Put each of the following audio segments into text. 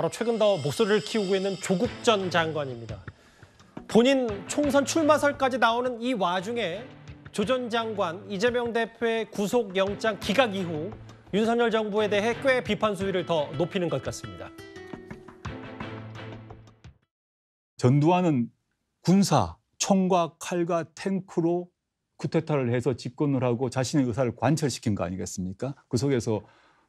바로 최근 더 목소리를 키우고 있는 조국 전 장관입니다. 본인 총선 출마설까지 나오는 이 와중에 조 전 장관 이재명 대표의 구속영장 기각 이후 윤석열 정부에 대해 꽤 비판 수위를 더 높이는 것 같습니다. 전두환은 군사, 총과 칼과 탱크로 쿠데타를 해서 집권을 하고 자신의 의사를 관철시킨 거 아니겠습니까? 그 속에서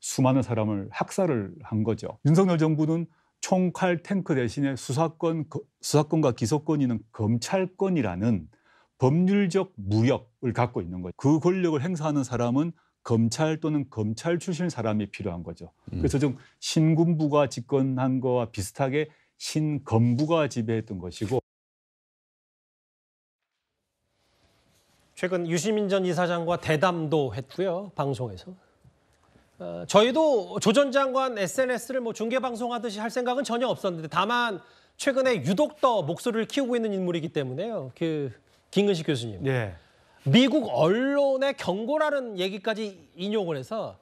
수많은 사람을 학살을 한 거죠. 윤석열 정부는 총칼 탱크 대신에 수사권, 수사권과 기소권이 있는 검찰권이라는 법률적 무력을 갖고 있는 거예요. 그 권력을 행사하는 사람은 검찰 또는 검찰 출신 사람이 필요한 거죠. 음. 그래서 좀 신군부가 집권한 거와 비슷하게 신검부가 지배했던 것이고 최근 유시민 전 이사장과 대담도 했고요. 방송에서. 어, 저희도 조 전 장관 SNS를 뭐 중계 방송하듯이 할 생각은 전혀 없었는데 다만 최근에 유독 더 목소리를 키우고 있는 인물이기 때문에요. 그 김근식 교수님. 네. 미국 언론의 경고라는 얘기까지 인용을 해서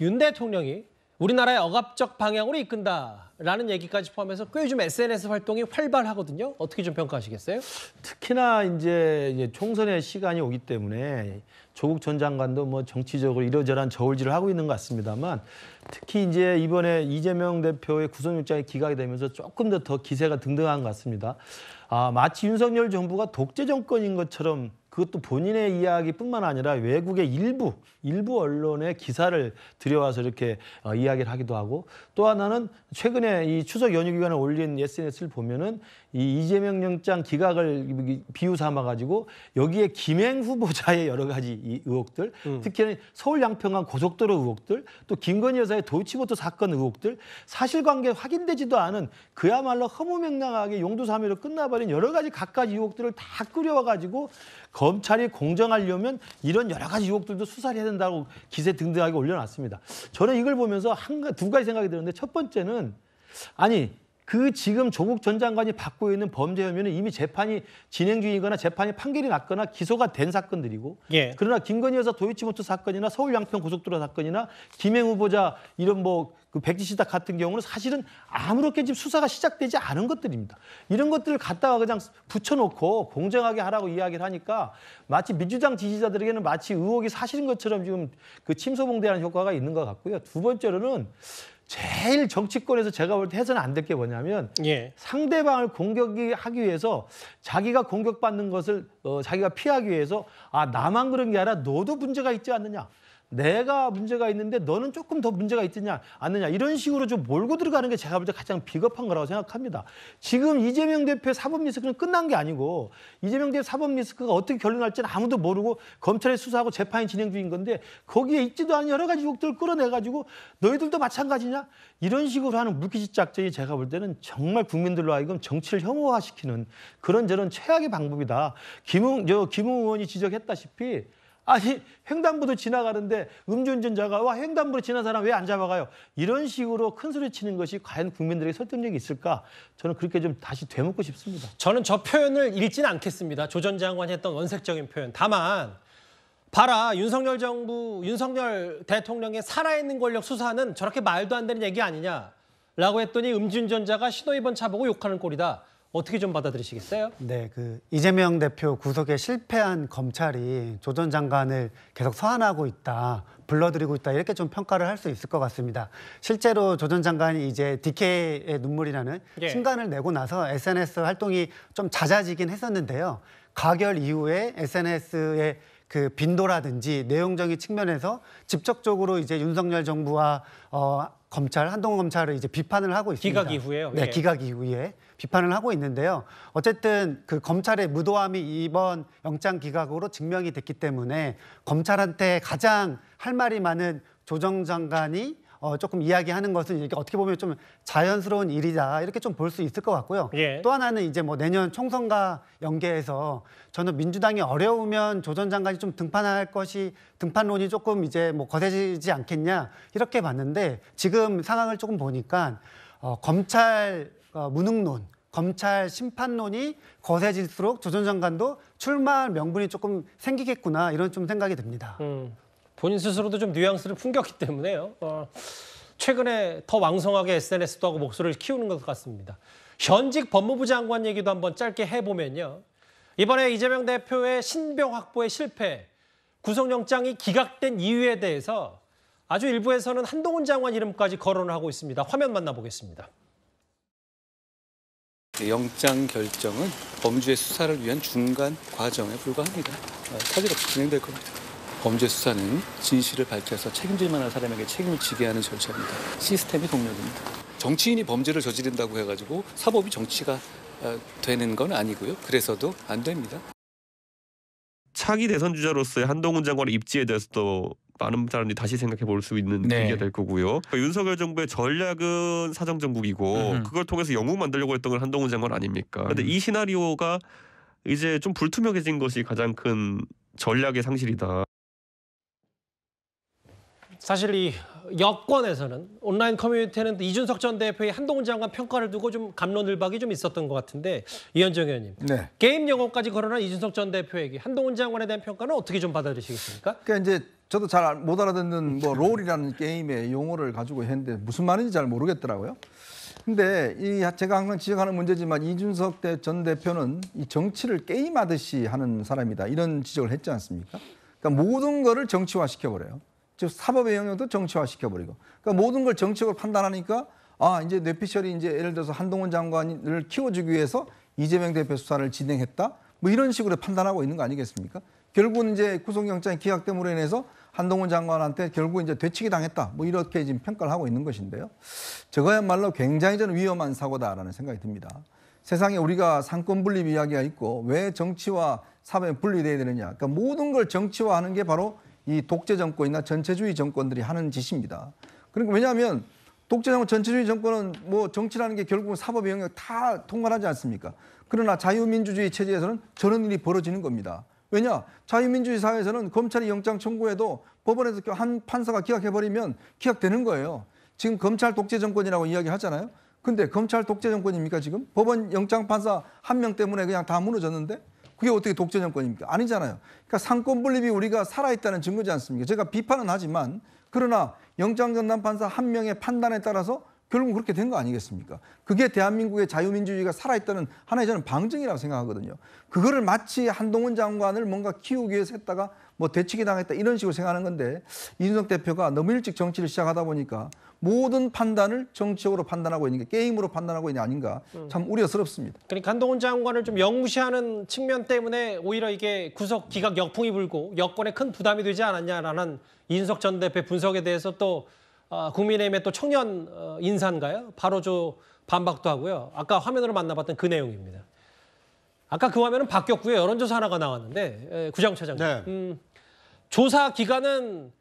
윤 대통령이 우리나라의 억압적 방향으로 이끈다라는 얘기까지 포함해서 꽤 요즘 SNS 활동이 활발하거든요. 어떻게 좀 평가하시겠어요? 특히나 이제 총선의 시간이 오기 때문에 조국 전 장관도 뭐 정치적으로 이러저러한 저울질을 하고 있는 것 같습니다만 특히 이제 이번에 이재명 대표의 구속영장이 기각이 되면서 조금 더 더 기세가 등등한 것 같습니다. 아, 마치 윤석열 정부가 독재 정권인 것처럼 그것도 본인의 이야기뿐만 아니라 외국의 일부 일부 언론의 기사를 들여와서 이렇게 어, 이야기를 하기도 하고 또 하나는 최근에 이 추석 연휴 기간에 올린 SNS를 보면은 이 이재명 영장 기각을 비유 삼아 가지고 여기에 김행 후보자의 여러 가지 이 의혹들 음. 특히는 서울 양평간 고속도로 의혹들 또 김건희 여사의 도이치모터 사건 의혹들 사실관계 확인되지도 않은 그야말로 허무맹랑하게 용두사미로 끝나버린 여러 가지 각가지 의혹들을 다 끌여와 가지고 검찰이 공정하려면 이런 여러 가지 유혹들도 수사를 해야 된다고 기세 등등하게 올려놨습니다. 저는 이걸 보면서 한, 두 가지 생각이 드는데 첫 번째는 아니 그 지금 조국 전 장관이 받고 있는 범죄 혐의는 이미 재판이 진행 중이거나 재판이 판결이 났거나 기소가 된 사건들이고 예. 그러나 김건희 여사 도이치모터 사건이나 서울 양평 고속도로 사건이나 김행 후보자 이런 뭐 그 백지시탁 같은 경우는 사실은 아무렇게 지금 수사가 시작되지 않은 것들입니다. 이런 것들을 갖다가 그냥 붙여놓고 공정하게 하라고 이야기를 하니까 마치 민주당 지지자들에게는 마치 의혹이 사실인 것처럼 지금 그 침소봉대하는 효과가 있는 것 같고요. 두 번째로는 제일 정치권에서 제가 볼 때 해서는 안 될 게 뭐냐면 예. 상대방을 공격 하기 위해서 자기가 공격받는 것을 어, 자기가 피하기 위해서 아 나만 그런 게 아니라 너도 문제가 있지 않느냐 내가 문제가 있는데 너는 조금 더 문제가 있느냐 않느냐 이런 식으로 좀 몰고 들어가는 게 제가 볼 때 가장 비겁한 거라고 생각합니다. 지금 이재명 대표의 사법 리스크는 끝난 게 아니고 이재명 대표 사법 리스크가 어떻게 결론날지는 아무도 모르고 검찰이 수사하고 재판이 진행 중인 건데 거기에 있지도 않은 여러 가지 욕들을 끌어내가지고 너희들도 마찬가지냐 이런 식으로 하는 물기지 작짝이 제가 볼 때는 정말 국민들로 하여금 정치를 혐오화시키는 그런 저런 최악의 방법이다. 김웅 저 김웅 의원이 지적했다시피 아니 횡단보도 지나가는데 음주운전자가 와 횡단보도 지난 사람 왜 안 잡아가요? 이런 식으로 큰 소리 치는 것이 과연 국민들에게 설득력이 있을까? 저는 그렇게 좀 다시 되묻고 싶습니다. 저는 저 표현을 읽진 않겠습니다. 조 전 장관이 했던 원색적인 표현. 다만 봐라 윤석열 정부 윤석열 대통령의 살아있는 권력 수사는 저렇게 말도 안 되는 얘기 아니냐라고 했더니 음주운전자가 신호위반 차보고 욕하는 꼴이다. 어떻게 좀 받아들이시겠어요? 네, 그 이재명 대표 구속에 실패한 검찰이 조전 장관을 계속 소환하고 있다, 불러들이고 있다 이렇게 좀 평가를 할 수 있을 것 같습니다. 실제로 조전 장관이 이제 DK의 눈물이라는 예. 신간을 내고 나서 SNS 활동이 좀 잦아지긴 했었는데요. 가결 이후에 SNS에 그 빈도라든지 내용적인 측면에서 직접적으로 이제 윤석열 정부와 어, 검찰 한동훈 검찰을 이제 비판을 하고 있습니다. 기각 이후에요. 네, 예. 기각 이후에 비판을 하고 있는데요. 어쨌든 그 검찰의 무도함이 이번 영장 기각으로 증명이 됐기 때문에 검찰한테 가장 할 말이 많은 조정 장관이 어, 조금 이야기하는 것은 이렇게 어떻게 보면 좀 자연스러운 일이다 이렇게 좀 볼 수 있을 것 같고요. 예. 또 하나는 이제 뭐 내년 총선과 연계해서 저는 민주당이 어려우면 조 전 장관이 좀 등판할 것이 등판론이 조금 이제 뭐 거세지지 않겠냐 이렇게 봤는데 지금 상황을 조금 보니까 어, 검찰 어, 무능론, 검찰 심판론이 거세질수록 조 전 장관도 출마할 명분이 조금 생기겠구나 이런 좀 생각이 듭니다. 음, 본인 스스로도 좀 뉘앙스를 풍겼기 때문에요. 어, 최근에 더 왕성하게 SNS도 하고 목소리를 키우는 것 같습니다. 현직 법무부 장관 얘기도 한번 짧게 해보면요. 이번에 이재명 대표의 신병 확보의 실패, 구속영장이 기각된 이유에 대해서 아주 일부에서는 한동훈 장관 이름까지 거론을 하고 있습니다. 화면 만나보겠습니다. 영장 결정은 범죄 수사를 위한 중간 과정에 불과합니다. 사실 아, 없이 진행될 겁니다. 범죄 수사는 진실을 밝혀서 책임질 만한 사람에게 책임을 지게 하는 절차입니다. 시스템이 동력입니다. 정치인이 범죄를 저지른다고 해가지고 사법이 정치가 아, 되는 건 아니고요. 그래서도 안 됩니다. 차기 대선 주자로서의 한동훈 장관의 입지에 대해서도 많은 사람들이 다시 생각해 볼 수 있는 네. 계기가 될 거고요. 그러니까 윤석열 정부의 전략은 사정정국이고 음. 그걸 통해서 영국 만들려고 했던 건 한동훈 장관 아닙니까? 그런데 음. 이 시나리오가 이제 좀 불투명해진 것이 가장 큰 전략의 상실이다. 사실 이 여권에서는 온라인 커뮤니티에는 이준석 전 대표의 한동훈 장관 평가를 두고 좀 감론을박이 좀 있었던 것 같은데 이현정 의원님 네. 게임 영업까지 거론한 이준석 전 대표 얘기 한동훈 장관에 대한 평가는 어떻게 좀 받아들이시겠습니까? 그러니까 이제 저도 잘 못 알아듣는 뭐 롤이라는 게임의 용어를 가지고 했는데 무슨 말인지 잘 모르겠더라고요. 근데 이 제가 항상 지적하는 문제지만 이준석 전 대표는 이 정치를 게임하듯이 하는 사람이다 이런 지적을 했지 않습니까? 그러니까 모든 거를 정치화시켜 버려요. 즉 사법의 영역도 정치화시켜버리고 그러니까 모든 걸 정책으로 판단하니까 아 이제 뇌피셜이 이제 예를 들어서 한동훈 장관을 키워주기 위해서 이재명 대표 수사를 진행했다 뭐 이런 식으로 판단하고 있는 거 아니겠습니까? 결국은 이제 구속영장이 기각됨으로 인해서 한동훈 장관한테 결국 이제 되치기 당했다 뭐 이렇게 지금 평가를 하고 있는 것인데요. 저거야말로 굉장히 저는 위험한 사고다라는 생각이 듭니다. 세상에 우리가 상권 분립 이야기가 있고 왜 정치와 사회 분리돼야 되느냐. 그러니까 모든 걸 정치화하는 게 바로 이 독재 정권이나 전체주의 정권들이 하는 짓입니다. 그러니까 왜냐하면 독재 정권, 전체주의 정권은 뭐 정치라는 게 결국은 사법의 영역 다 통과하지 않습니까? 그러나 자유민주주의 체제에서는 저런 일이 벌어지는 겁니다. 왜냐? 자유민주주의 사회에서는 검찰이 영장 청구해도 법원에서 그 한 판사가 기각해버리면 기각되는 거예요. 지금 검찰 독재 정권이라고 이야기하잖아요. 근데 검찰 독재 정권입니까 지금? 법원 영장 판사 한 명 때문에 그냥 다 무너졌는데 그게 어떻게 독재 정권입니까? 아니잖아요. 그러니까 상권 분립이 우리가 살아있다는 증거지 않습니까? 제가 비판은 하지만 그러나 영장 전담 판사 한 명의 판단에 따라서 결국 그렇게 된 거 아니겠습니까? 그게 대한민국의 자유민주주의가 살아있다는 하나의 저는 방증이라고 생각하거든요. 그거를 마치 한동훈 장관을 뭔가 키우기 위해서 했다가 뭐 대치기 당했다 이런 식으로 생각하는 건데 이준석 대표가 너무 일찍 정치를 시작하다 보니까 모든 판단을 정치적으로 판단하고 있는 게 게임으로 판단하고 있는 게 아닌가 음. 참 우려스럽습니다. 그러니까 한동훈 장관을 좀 영무시하는 측면 때문에 오히려 이게 구속 기각 역풍이 불고 여권에 큰 부담이 되지 않았냐라는 이준석 전 대표 분석에 대해서 또 아, 국민의힘의 또 청년 어, 인사인가요? 바로 저 반박도 하고요. 아까 화면으로 만나봤던 그 내용입니다. 아까 그 화면은 바뀌었고요. 여론조사 하나가 나왔는데 예, 구장차장님 네. 음, 조사 기간은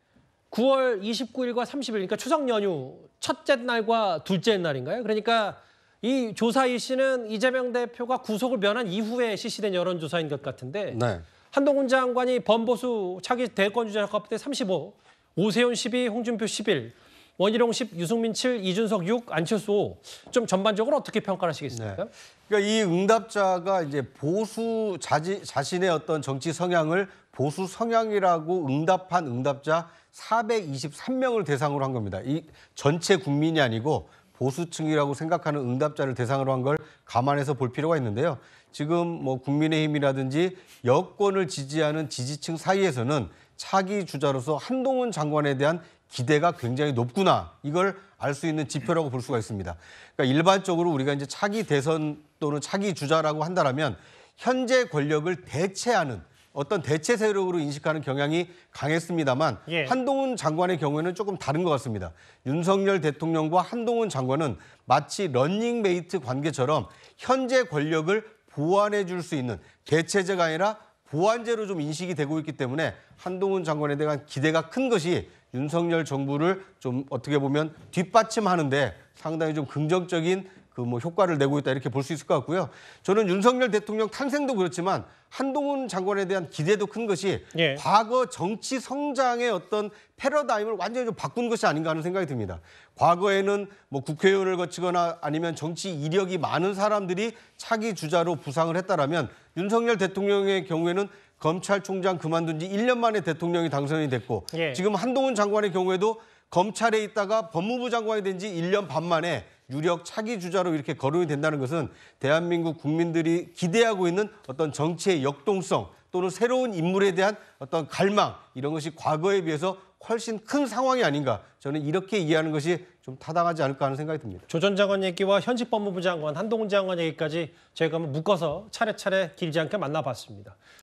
9월 29일과 30일, 그러니까 추석 연휴 첫째 날과 둘째 날인가요? 그러니까 이 조사 일시는 이재명 대표가 구속을 면한 이후에 실시된 여론조사인 것 같은데 네. 한동훈 장관이 범보수 차기 대권 주자 적합 때 35, 오세훈 12, 홍준표 11, 원희룡 10, 유승민 7, 이준석 6, 안철수 5. 좀 전반적으로 어떻게 평가하시겠습니까? 네. 그러니까 이 응답자가 이제 보수 자지, 자신의 어떤 정치 성향을 보수 성향이라고 응답한 응답자 423명을 대상으로 한 겁니다. 이 전체 국민이 아니고 보수층이라고 생각하는 응답자를 대상으로 한 걸 감안해서 볼 필요가 있는데요. 지금 뭐 국민의힘이라든지 여권을 지지하는 지지층 사이에서는 차기 주자로서 한동훈 장관에 대한 기대가 굉장히 높구나 이걸 알 수 있는 지표라고 볼 수가 있습니다. 그러니까 일반적으로 우리가 이제 차기 대선 또는 차기 주자라고 한다라면 현재 권력을 대체하는 어떤 대체 세력으로 인식하는 경향이 강했습니다만 예. 한동훈 장관의 경우에는 조금 다른 것 같습니다. 윤석열 대통령과 한동훈 장관은 마치 런닝메이트 관계처럼 현재 권력을 보완해 줄 수 있는 대체제가 아니라 보완제로 좀 인식이 되고 있기 때문에 한동훈 장관에 대한 기대가 큰 것이 윤석열 정부를 좀 어떻게 보면 뒷받침하는데 상당히 좀 긍정적인 그뭐 효과를 내고 있다 이렇게 볼 수 있을 것 같고요. 저는 윤석열 대통령 탄생도 그렇지만 한동훈 장관에 대한 기대도 큰 것이 예. 과거 정치 성장의 어떤 패러다임을 완전히 좀 바꾼 것이 아닌가 하는 생각이 듭니다. 과거에는 뭐 국회의원을 거치거나 아니면 정치 이력이 많은 사람들이 차기 주자로 부상을 했다라면 윤석열 대통령의 경우에는 검찰총장 그만둔 지 1년 만에 대통령이 당선이 됐고 예. 지금 한동훈 장관의 경우에도 검찰에 있다가 법무부 장관이 된 지 1년 반 만에 유력 차기 주자로 이렇게 거론이 된다는 것은 대한민국 국민들이 기대하고 있는 어떤 정치의 역동성 또는 새로운 인물에 대한 어떤 갈망 이런 것이 과거에 비해서 훨씬 큰 상황이 아닌가 저는 이렇게 이해하는 것이 좀 타당하지 않을까 하는 생각이 듭니다. 조 전 장관 얘기와 현직 법무부 장관 한동훈 장관 얘기까지 저희가 묶어서 차례차례 길지 않게 만나봤습니다.